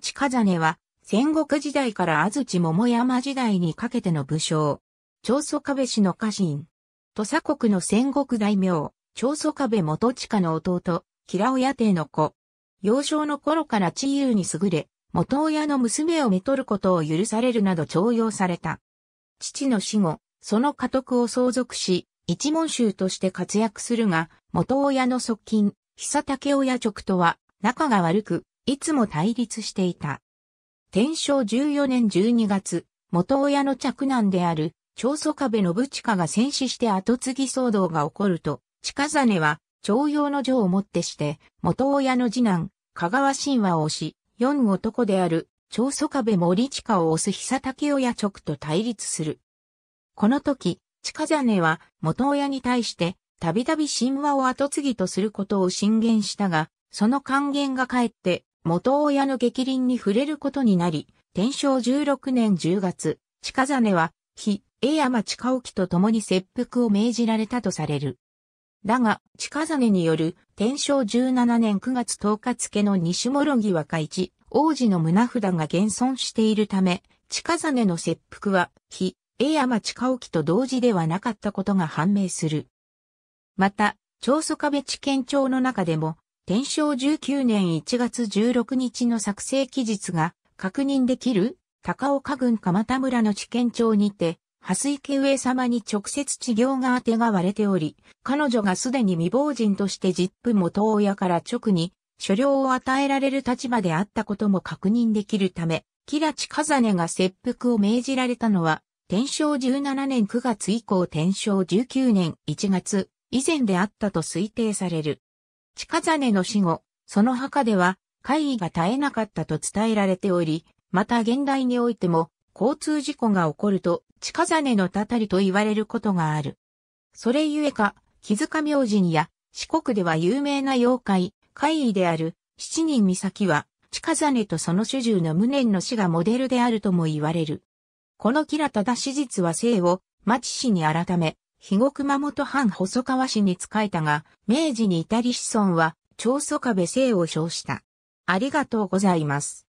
チカザネは、戦国時代から安土桃山時代にかけての武将。長祖壁氏の家臣。土佐国の戦国大名、長祖壁元近の弟、平親帝の子。幼少の頃から地優に優れ、元親の娘をめとることを許されるなど徴用された。父の死後、その家督を相続し、一門衆として活躍するが、元親の側近、久竹親直とは、仲が悪く、いつも対立していた。天正14年12月、元親の嫡男である、長祖壁信親が戦死して後継ぎ騒動が起こると、近実は、徴用の女をもってして、元親の次男、香川神話を推し、四男である、長祖壁森近を推す久竹親直と対立する。この時、近実は元親に対して、たびたび神話を後継ぎとすることを進言したが、その還元が帰って、元親の逆鱗に触れることになり、天正16年10月、近実は、非、江山近沖と共に切腹を命じられたとされる。だが、近実による天正17年9月10日付の西諸木若市、王子の胸札が現存しているため、近実の切腹は、非、江山近沖と同時ではなかったことが判明する。また、長祖壁地庁の中でも、天正19年1月16日の作成期日が確認できる高岡郡蒲田村の知見町にて、蓮池上様に直接治療があてがわれており、彼女がすでに未亡人として実父元親から直に、所領を与えられる立場であったことも確認できるため、木立風根が切腹を命じられたのは、天正17年9月以降天正19年1月以前であったと推定される。近ねの死後、その墓では、怪異が絶えなかったと伝えられており、また現代においても、交通事故が起こると、近ねのたたりと言われることがある。それゆえか、木塚明神や、四国では有名な妖怪、怪異である、七人岬は、近ねとその主従の無念の死がモデルであるとも言われる。このキラ正史実は生を、町氏に改め、肥後熊本藩細川氏に仕えたが、明治に至り子孫は、長宗我部姓を称した。ありがとうございます。